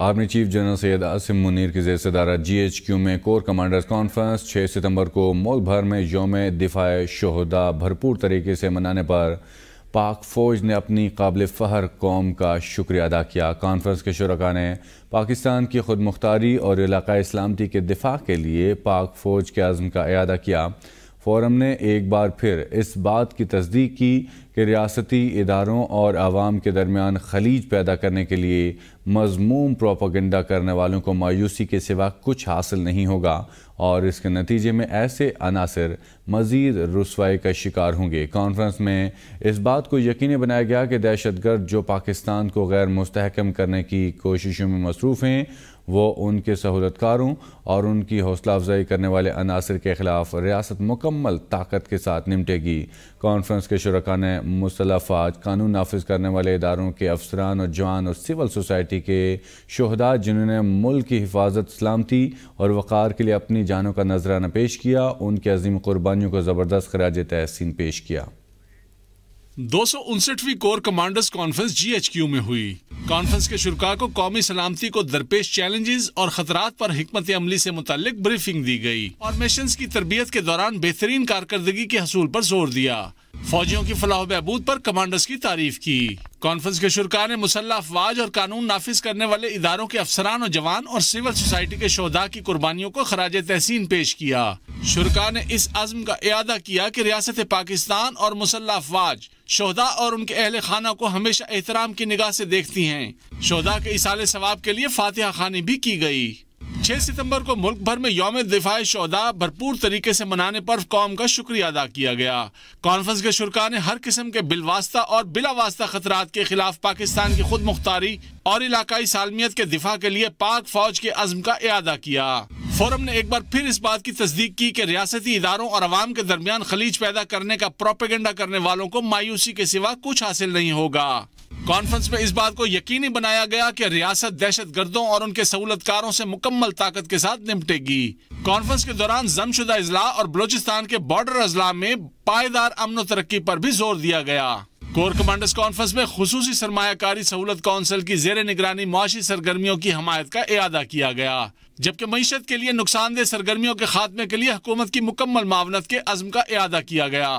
army chief general Syed Asim Munir की जेर सदारत जी एच क्यू में कोर कमांडर्स कॉन्फ्रेंस छः सितम्बर को मुल्क भर में योम दिफा शहदा भरपूर तरीके से मनाने पर पाक फ़ौज ने अपनी काबिल फ़हर कौम का शुक्रिया अदा किया कॉन्फ्रेंस के शुरा ने पाकिस्तान की खुद मुख्तारी और इलाका इस्लामती के दिफा के लिए पाक फ़ौज के आज़म का अदा किया फोरम ने एक बार फिर इस बात की तस्दीक की कि रियासती इदारों और आवाम के दरमियान खलीज पैदा करने के लिए मजमूम प्रोपागेंडा करने वालों को मायूसी के सिवा कुछ हासिल नहीं होगा और इसके नतीजे में ऐसे अनासर मज़ीद रसवाई का शिकार होंगे कॉन्फ्रेंस में इस बात को यकीनी बनाया गया कि दहशत गर्द जो पाकिस्तान को गैर मुस्तकम करने की कोशिशों में मसरूफ़ हैं वो उनके सहूलतकारों और उनकी हौसला अफजाई करने वाले अनासर के खिलाफ रियासत मुकम्मल ताकत के साथ निमटेगी कॉन्फ्रेंस के शुरा ने मुसलफात कानून नाफिज करने वाले इदारों के अफसरान और जवान और सिविल सोसाइटी के शहदा जिन्होंने मुल्क की हिफाजत सलामती और वक़ार के लिए अपनी जानों का नजराना पेश किया उनके अजीम कुर्बानियों को ज़बरदस्त खराज तहसीन पेश किया दो सौ उनसठवीं corps commanders conference G H Q में हुई कॉन्फ्रेंस के शुरुआत को कौमी सलामती को दरपेश चैलेंजेस और खतरात पर हिकमत अमली से मुतालिक ब्रीफिंग दी गई और मिशन की तरबियत के दौरान बेहतरीन कारकर्दगी के हसूल पर जोर दिया फौजियों की फलाह बहबूद पर कमांडर्स की तारीफ की कॉन्फ्रेंस के शुरा ने मुसल्ला अफवाज और कानून नाफिज करने वाले इदारों के अफसरान और जवान और सिविल सोसाइटी के शोधा की कुर्बानियों को खराज तहसीन पेश किया शुरुआत ने इस आजम का अदा किया कि रियासत पाकिस्तान और मुसल्ला अफवाज शोधा और उनके अहल खाना को हमेशा एहतराम की निगाह ऐसी देखती है शोधा के इसाले सवाब के लिए फातिहा खानी भी की गयी 6 सितंबर को मुल्क भर में योम दिफा शौदा भरपूर तरीके से मनाने पर कौम का शुक्रिया अदा किया गया कॉन्फ्रेंस के शुरा ने हर किस्म के बिलवास्ता और बिलावास्ता खतरात के खिलाफ पाकिस्तान की खुद मुख्तारी और इलाकाई सालमियत के दिफा के लिए पाक फौज के अजम का अदा किया फोरम ने एक बार फिर इस बात की तस्दीक की कि रियासती इदारों और आवाम के दरमियान खलीज पैदा करने का प्रोपेगेंडा करने वालों को मायूसी के सिवा कुछ हासिल नहीं होगा कॉन्फ्रेंस में इस बात को यकीनी बनाया गया कि रियासत दहशत गर्दों और उनके सहूलतकारों से मुकम्मल ताकत के साथ निपटेगी कॉन्फ्रेंस के दौरान जमशुदा अजला और बलोचिस्तान के बॉर्डर अजला में पायदार अमन तरक्की पर भी जोर दिया गया कोर कमांडर्स कॉन्फ्रेंस में खसूसी सरमाकारी सहूलत काउंसिल की जेर निगरानी मुआशी सरगर्मियों की हमायत का अदा किया गया जबकि मीशत के लिए नुकसानदेह सरगर्मियों के खात्मे के लिए हुकूमत की मुकम्मल मावनत के अजम का अदा किया गया